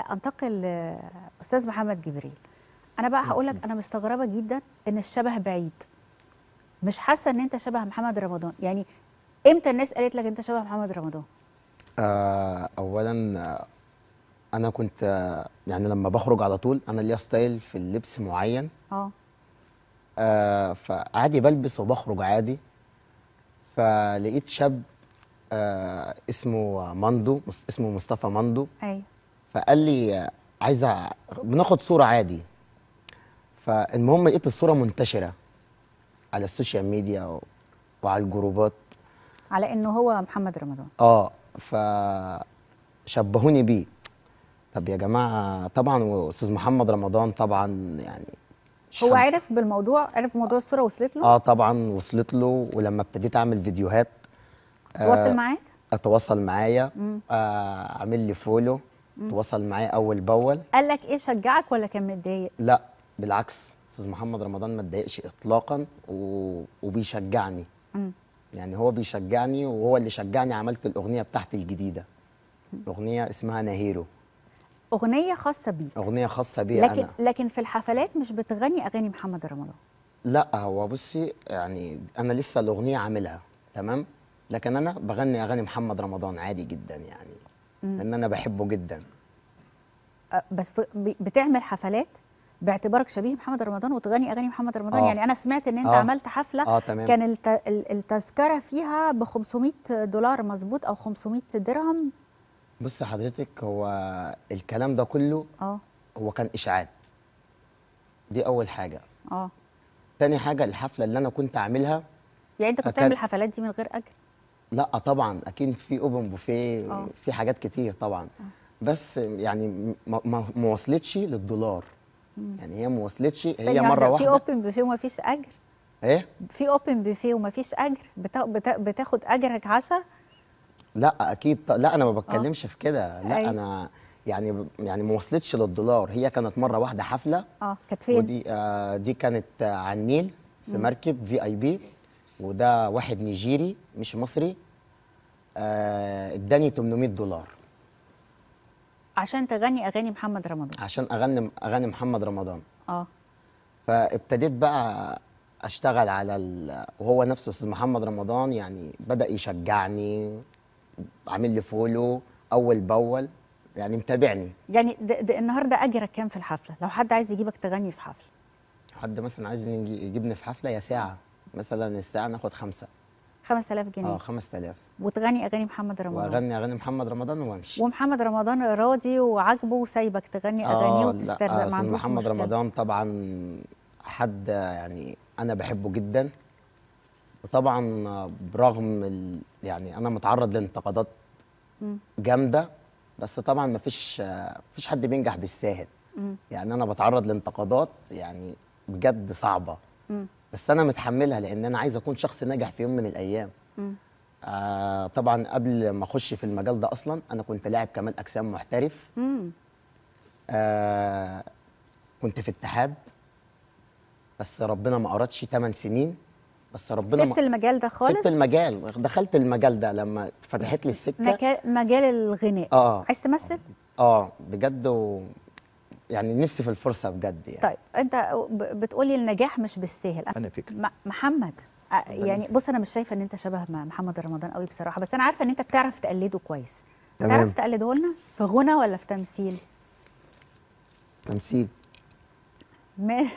انتقل استاذ محمد جبريل انا بقى هقول لك انا مستغربه جدا ان الشبه بعيد مش حاسه ان انت شبه محمد رمضان يعني امتى الناس قالت لك انت شبه محمد رمضان آه اولا انا كنت يعني لما بخرج على طول انا ليا ستايل في اللبس معين اه, آه، فعادي بلبس وبخرج عادي فلقيت شاب آه اسمه ماندو اسمه مصطفى ماندو ايوه فقال لي عايز بناخد صوره عادي فالمهم لقيت الصوره منتشره على السوشيال ميديا وعلى الجروبات على انه هو محمد رمضان اه فشبهوني بيه طب يا جماعه طبعا واستاذ محمد رمضان طبعا يعني هو عرف بالموضوع عرف موضوع الصوره وصلت له اه طبعا وصلت له ولما ابتديت اعمل فيديوهات تواصل آه، معاك اتواصل معايا آه لي فولو تواصل معاه اول باول قال لك ايه شجعك ولا كان متضايق لا بالعكس استاذ محمد رمضان ما اتضايقش اطلاقا و... وبيشجعني م. يعني هو بيشجعني وهو اللي شجعني عملت الاغنيه بتاعتي الجديده اغنيه اسمها نهيرو اغنيه خاصه بيك اغنيه خاصه بيا لكن أنا. لكن في الحفلات مش بتغني اغاني محمد رمضان لا هو بصي يعني انا لسه الاغنيه عاملها تمام لكن انا بغني اغاني محمد رمضان عادي جدا يعني لان انا بحبه جدا بس بتعمل حفلات باعتبارك شبيه محمد رمضان وتغني اغاني محمد رمضان أوه. يعني انا سمعت ان انت أوه. عملت حفله آه، تمام. كان التذكره فيها ب 500 دولار مظبوط او 500 درهم بص حضرتك هو الكلام ده كله أوه. هو كان اشاعات دي اول حاجه اه تاني حاجه الحفله اللي انا كنت عاملها يعني انت كنت بتعمل الحفلات دي من غير اجر لا طبعا اكيد في اوبن بوفيه آه. في حاجات كتير طبعا أوه. بس يعني ما وصلتش للدولار مم. يعني هي ما وصلتش هي مره واحده في اوبن بوفيه وما فيش اجر ايه في اوبن بوفيه وما فيش اجر بتا... بتا... بتاخد اجرك عشاء لا اكيد لا انا ما آه. بتكلمش أوه. في كده لا أي. أيوة. انا يعني يعني ما وصلتش للدولار هي كانت مره واحده حفله اه كانت فين ودي آه دي كانت آه على النيل في مم. مركب في اي بي وده واحد نيجيري مش مصري آه، اداني 800 دولار عشان تغني اغاني محمد رمضان عشان اغني اغاني محمد رمضان اه فابتديت بقى اشتغل على ال... وهو نفسه استاذ محمد رمضان يعني بدا يشجعني عامل لي فولو اول باول يعني متابعني يعني ده ده النهارده اجرك كام في الحفله لو حد عايز يجيبك تغني في حفله حد مثلا عايز يجيبني في حفله يا ساعه مثلا الساعه ناخد خمسه 5000 جنيه اه 5000 وتغني اغاني محمد رمضان واغني اغاني محمد رمضان وامشي ومحمد رمضان راضي وعاجبه وسايبك تغني آه، اغانيه وتسترزق آه، مع محمد مشكلة. رمضان طبعا حد يعني انا بحبه جدا وطبعا برغم ال... يعني انا متعرض لانتقادات جامده بس طبعا ما فيش فيش حد بينجح بالساهل يعني انا بتعرض لانتقادات يعني بجد صعبه بس انا متحملها لان انا عايز اكون شخص ناجح في يوم من الايام آه طبعا قبل ما اخش في المجال ده اصلا انا كنت لاعب كمال اجسام محترف آه كنت في اتحاد بس ربنا ما اردش 8 سنين بس ربنا سبت المجال ده خالص سبت المجال دخلت المجال ده لما فتحت لي السكه مجال الغناء اه عايز تمثل اه بجد و... يعني نفسي في الفرصه بجد يعني طيب انت بتقولي النجاح مش بالسهل انا فكره محمد يعني بص انا مش شايفه ان انت شبه محمد رمضان قوي بصراحه بس انا عارفه ان انت بتعرف تقلده كويس تمام. تعرف تقلده لنا في غنى ولا في تمثيل تمثيل ما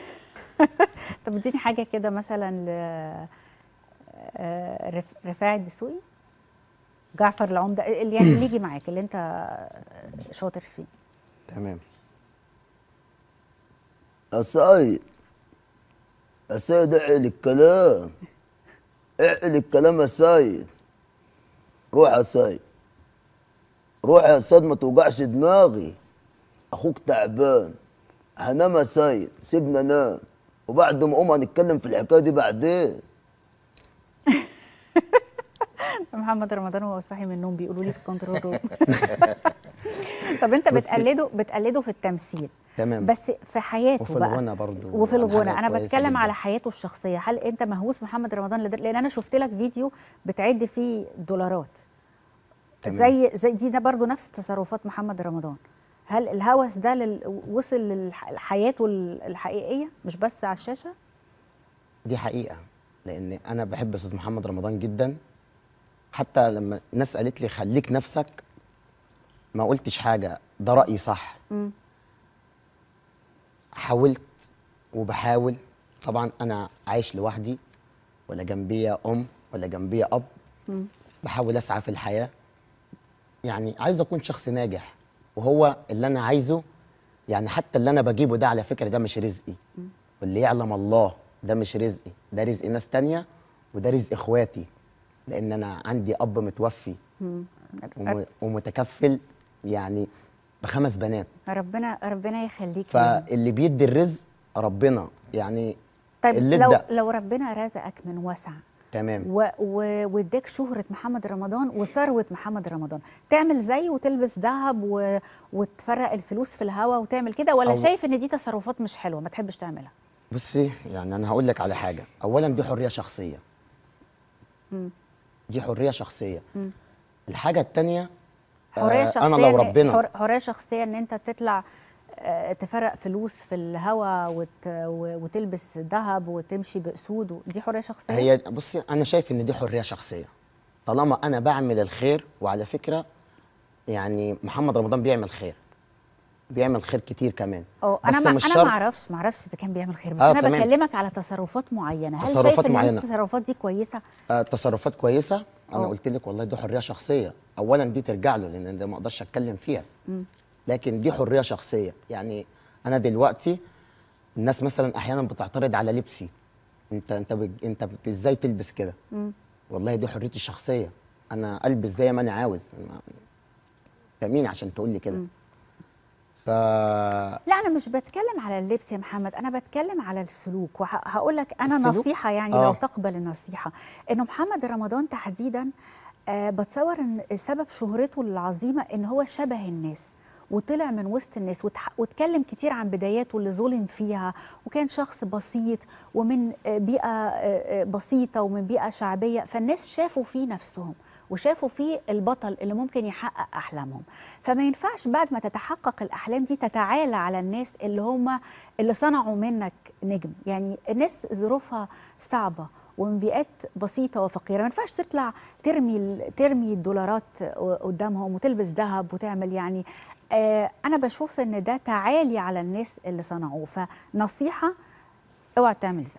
طب اديني حاجه كده مثلا ل آه، رفاعي الدسوقي جعفر العمده اللي يعني اللي يجي معاك اللي انت شاطر فيه تمام السيد السيد اعقل الكلام اعقل الكلام يا روح يا روح يا سيد ما توقعش دماغي اخوك تعبان هنام يا سيبنا انام وبعد ما اقوم هنتكلم في الحكايه دي بعدين محمد رمضان وهو صاحي من النوم بيقولوا لي في كنترول روم طب انت بتقلده بتقلده في التمثيل تمام بس في حياته وفي بقى الغنى برضه وفي الغنى انا بتكلم جدا. على حياته الشخصيه هل انت مهووس محمد رمضان لان انا شفت لك فيديو بتعد فيه دولارات تمام. زي زي دي ده برضه نفس تصرفات محمد رمضان هل الهوس ده لل... وصل لحياته الحقيقيه مش بس على الشاشه دي حقيقه لان انا بحب استاذ محمد رمضان جدا حتى لما الناس قالت لي خليك نفسك ما قلتش حاجه ده رايي صح م. حاولت وبحاول طبعا انا عايش لوحدي ولا جنبي ام ولا جنبي اب بحاول اسعى في الحياه يعني عايز اكون شخص ناجح وهو اللي انا عايزه يعني حتى اللي انا بجيبه ده على فكره ده مش رزقي واللي يعلم الله ده مش رزقي ده رزق ناس تانية وده رزق اخواتي لان انا عندي اب متوفي ومتكفل يعني بخمس بنات ربنا ربنا يخليك فاللي بيدي الرزق ربنا يعني طيب اللي لو ده. لو ربنا رزقك من وسع تمام واداك شهره محمد رمضان وثروه محمد رمضان تعمل زي وتلبس ذهب و... وتفرق الفلوس في الهوا وتعمل كده ولا أو... شايف ان دي تصرفات مش حلوه ما تحبش تعملها بصي يعني انا هقول لك على حاجه اولا دي حريه شخصيه م. دي حريه شخصيه م. الحاجه الثانيه آه، حريه انا لو ربنا حريه شخصيه ان انت تطلع آه، تفرق فلوس في الهوا وت... وتلبس ذهب وتمشي باسود دي حريه شخصيه هي بصي انا شايف ان دي حريه شخصيه طالما انا بعمل الخير وعلى فكره يعني محمد رمضان بيعمل خير بيعمل خير كتير كمان اه انا ما انا ما اعرفش ما اعرفش اذا كان بيعمل خير بس آه، انا تمام. بكلمك على تصرفات معينه هل تصرفات شايف معينه التصرفات دي كويسه آه تصرفات كويسه انا قلت لك والله دي حريه شخصيه اولا دي ترجع له لان انا ما اقدرش اتكلم فيها م. لكن دي حريه شخصيه يعني انا دلوقتي الناس مثلا احيانا بتعترض على لبسي انت انت بج... انت ازاي تلبس كده والله دي حريتي الشخصيه انا البس زي ما انا عاوز انت مين عشان تقول لي كده ف... لا انا مش بتكلم على اللبس يا محمد انا بتكلم على السلوك وهقول لك انا السلوك؟ نصيحه يعني آه. لو تقبل النصيحه انه محمد رمضان تحديدا آه بتصور ان سبب شهرته العظيمه ان هو شبه الناس وطلع من وسط الناس واتكلم كتير عن بداياته اللي ظلم فيها وكان شخص بسيط ومن آه، بيئه آه، آه، بسيطه ومن بيئه شعبيه فالناس شافوا فيه نفسهم وشافوا فيه البطل اللي ممكن يحقق احلامهم فما ينفعش بعد ما تتحقق الاحلام دي تتعالى على الناس اللي هم اللي صنعوا منك نجم يعني الناس ظروفها صعبه ومن بيئات بسيطه وفقيره ما ينفعش تطلع ترمي ترمي الدولارات قدامهم وتلبس ذهب وتعمل يعني آه، انا بشوف ان ده تعالي على الناس اللي صنعوه فنصيحه اوعى تعمل زي